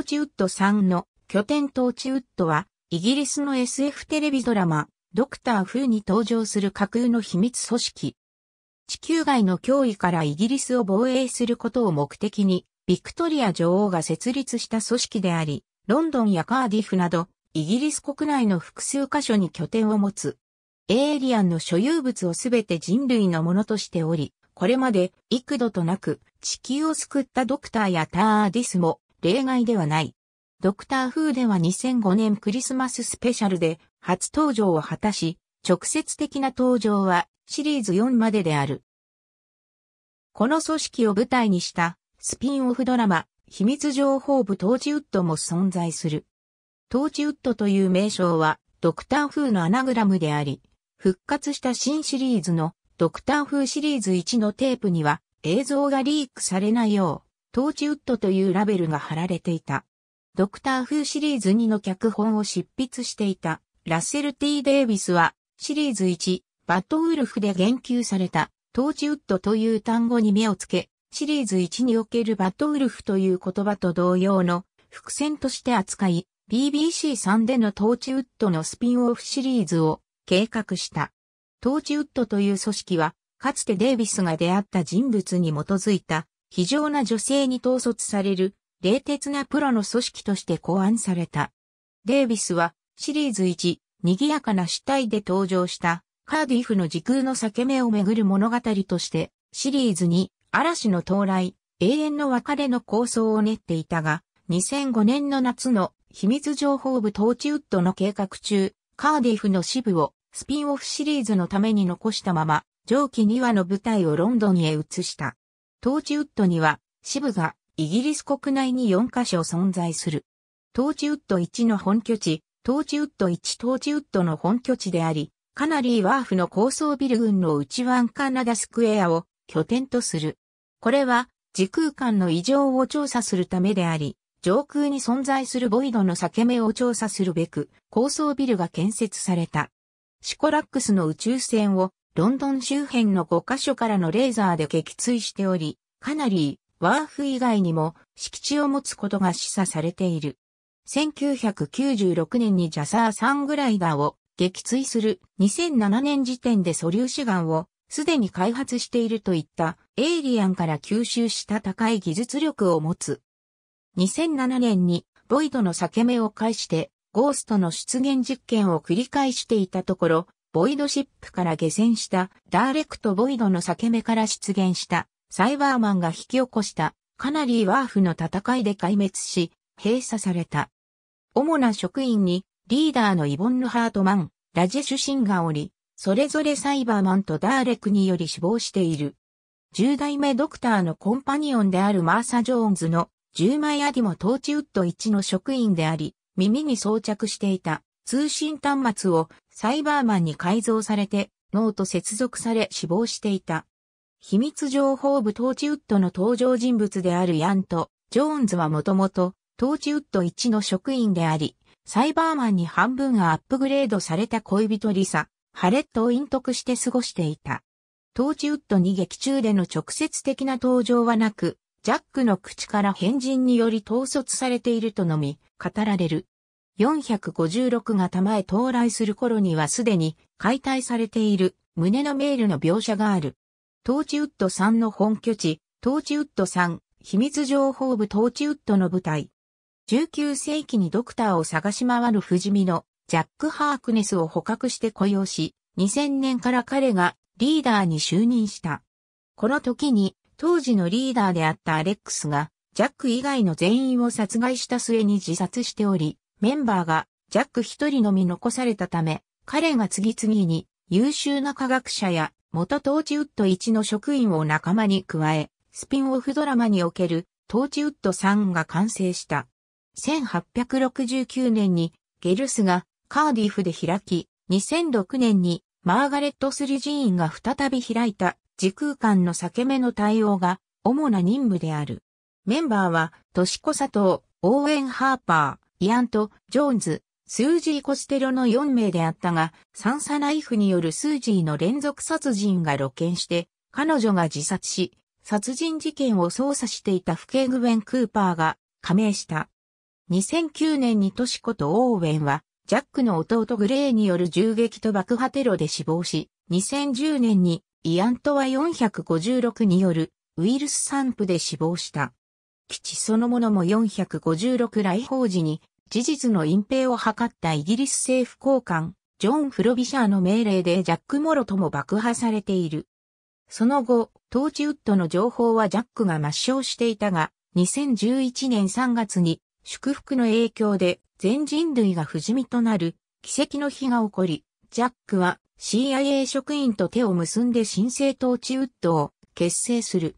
コチウッドさんの拠点トーチウッドは、イギリスの SF テレビドラマ、ドクター・フーに登場する架空の秘密組織。地球外の脅威からイギリスを防衛することを目的に、ビクトリア女王が設立した組織であり、ロンドンやカーディフなど、イギリス国内の複数箇所に拠点を持つ。エイリアンの所有物をすべて人類のものとしており、これまで幾度となく地球を救ったドクターやターディスも例外ではない。ドクター・フーでは2005年クリスマススペシャルで初登場を果たし、直接的な登場はシリーズ4までである。この組織を舞台にしたスピンオフドラマ、秘密情報部トーチウッドも存在する。トーチウッドという名称はドクター・フーのアナグラムであり、復活した新シリーズのドクター・フーシリーズ1のテープには映像がリークされないようトーチウッドというラベルが貼られていた。ドクター・フーシリーズ2の脚本を執筆していたラッセル・ T・ デイビスはシリーズ1、バットウルフで言及されたトーチウッドという単語に目をつけ、シリーズ1におけるバットウルフという言葉と同様の伏線として扱い、BBC3 でのトーチウッドのスピンオフシリーズを計画した。トーチウッドという組織は、かつてデイビスが出会った人物に基づいた非常な女性に統率される、冷徹なプロの組織として考案された。デイビスは、シリーズ1、賑やかな死体で登場した、カーディフの時空の裂け目をめぐる物語として、シリーズ2、嵐の到来、永遠の別れの構想を練っていたが、2005年の夏の秘密情報部トーチウッドの計画中、カーディフの支部をスピンオフシリーズのために残したまま、上記2話の舞台をロンドンへ移した。トーチウッドには支部がイギリス国内に4カ所存在する。トーチウッド1の本拠地、トーチウッド1トーチウッドの本拠地であり、カナリーワーフの高層ビル群の内湾カナダスクエアを拠点とする。これは時空間の異常を調査するためであり、上空に存在するボイドの裂け目を調査するべく、高層ビルが建設された。シコラックスの宇宙船をロンドン周辺の5カ所からのレーザーで撃墜しており、かなりワーフ以外にも敷地を持つことが示唆されている。1996年にジャサーサングライダーを撃墜する2007年時点で素粒子岩をすでに開発しているといったエイリアンから吸収した高い技術力を持つ。2007年にボイドの裂け目を介してゴーストの出現実験を繰り返していたところボイドシップから下船したダーレクトボイドの裂け目から出現したサイバーマンが引き起こしたカナリーワーフの戦いで壊滅し、閉鎖された。主な職員にリーダーのイボンヌ・ハートマン、ラジェシュ・シンがおり、それぞれサイバーマンとダーレクにより死亡している。10代目ドクターのコンパニオンであるマーサ・ジョーンズの10枚アディもトーチウッド1の職員であり、耳に装着していた通信端末をサイバーマンに改造されて、脳と接続され死亡していた。秘密情報部トーチウッドの登場人物であるヤンと、ジョーンズはもともと、トーチウッド一の職員であり、サイバーマンに半分がアップグレードされた恋人リサ、ハレットを隠匿して過ごしていた。トーチウッドに劇中での直接的な登場はなく、ジャックの口から変人により統率されているとのみ、語られる。456が玉へ到来する頃にはすでに解体されている胸のメールの描写がある。トーチウッドさんの本拠地、トーチウッドさん、秘密情報部トーチウッドの舞台。19世紀にドクターを探し回る不死身のジャック・ハークネスを捕獲して雇用し、2000年から彼がリーダーに就任した。この時に当時のリーダーであったアレックスがジャック以外の全員を殺害した末に自殺しており、メンバーがジャック一人のみ残されたため、彼が次々に優秀な科学者や元トーチウッド1の職員を仲間に加え、スピンオフドラマにおけるトーチウッド3が完成した。1869年にゲルスがカーディフで開き、2006年にマーガレット・スリジーンが再び開いた時空間の裂け目の対応が主な任務である。メンバーは、トシコ佐藤、オーウェン・ハーパー、イアンとジョーンズ、スージー・コステロの4名であったが、サンサナイフによるスージーの連続殺人が露見して、彼女が自殺し、殺人事件を捜査していた不景グウェン・クーパーが加盟した。2009年にトシコとオーウェンは、ジャックの弟グレーによる銃撃と爆破テロで死亡し、2010年にイアントは456によるウイルス散布で死亡した。基地そのものも456来訪時に事実の隠蔽を図ったイギリス政府高官、ジョン・フロビシャーの命令でジャック・モロとも爆破されている。その後、トーチウッドの情報はジャックが抹消していたが、2011年3月に祝福の影響で全人類が不死身となる奇跡の日が起こり、ジャックは CIA 職員と手を結んで新生トーチウッドを結成する。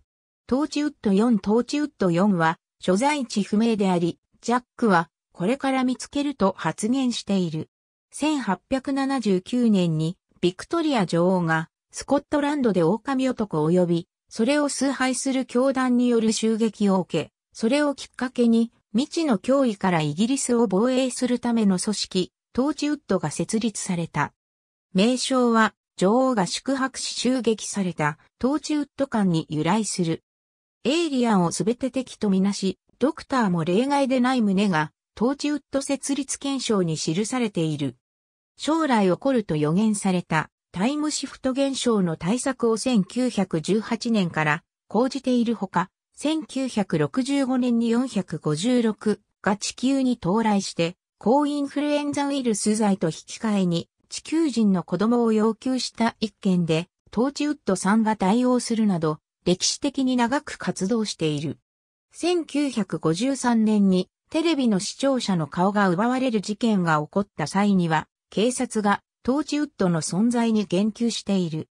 トーチウッド4トーチウッド4は所在地不明であり、ジャックはこれから見つけると発言している。1879年にビクトリア女王がスコットランドで狼男及びそれを崇拝する教団による襲撃を受け、それをきっかけに未知の脅威からイギリスを防衛するための組織、トーチウッドが設立された。名称は女王が宿泊し襲撃されたトーチウッド館に由来する。エイリアンをすべて敵とみなし、ドクターも例外でない旨がトーチウッド設立憲章に記されている。将来起こると予言されたタイムシフト現象の対策を1918年から講じているほか、1965年に456が地球に到来して、抗インフルエンザウイルス剤と引き換えに地球人の子供を要求した一件で、トーチウッドさんが対応するなど、歴史的に長く活動している。1953年にテレビの視聴者の顔が奪われる事件が起こった際には、警察がトーチウッドの存在に言及している。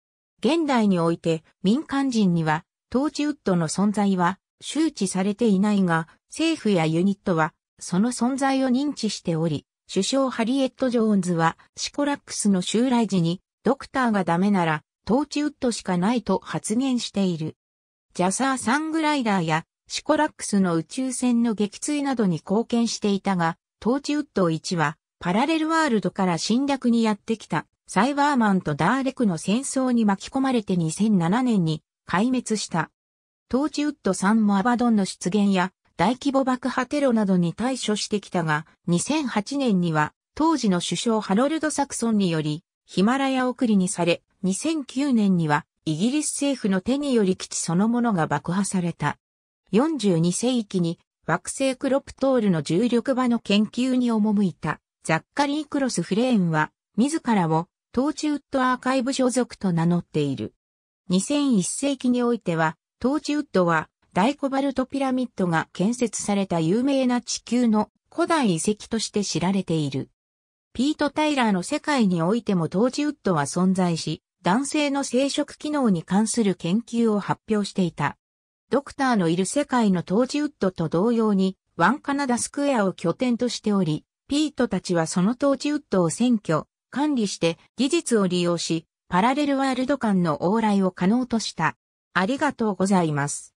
現代において民間人にはトーチウッドの存在は周知されていないが、政府やユニットはその存在を認知しており、首相ハリエット・ジョーンズはシコラックスの襲来時にドクターがダメならトーチウッドしかないと発言している。ジャサー・サングライダーやシコラックスの宇宙船の撃墜などに貢献していたが、トーチウッド1は、パラレルワールドから侵略にやってきた、サイバーマンとダーレクの戦争に巻き込まれて2007年に壊滅した。トーチウッド3もアバドンの出現や大規模爆破テロなどに対処してきたが、2008年には当時の首相ハロルド・サクソンによりヒマラヤ送りにされ、2009年にはイギリス政府の手により基地そのものが爆破された。42世紀に惑星クロプトールの重力場の研究に赴いたザッカリー・クロス・フレーンは自らをトーチウッドアーカイブ所属と名乗っている。2001世紀においてはトーチウッドは大コバルトピラミッドが建設された有名な地球の古代遺跡として知られている。ピート・タイラーの世界においてもトーチウッドは存在し、男性の生殖機能に関する研究を発表していた。ドクターのいる世界のトージウッドと同様に、ワンカナダスクエアを拠点としており、ピートたちはそのトージウッドを選挙、管理して技術を利用し、パラレルワールド間の往来を可能とした。ありがとうございます。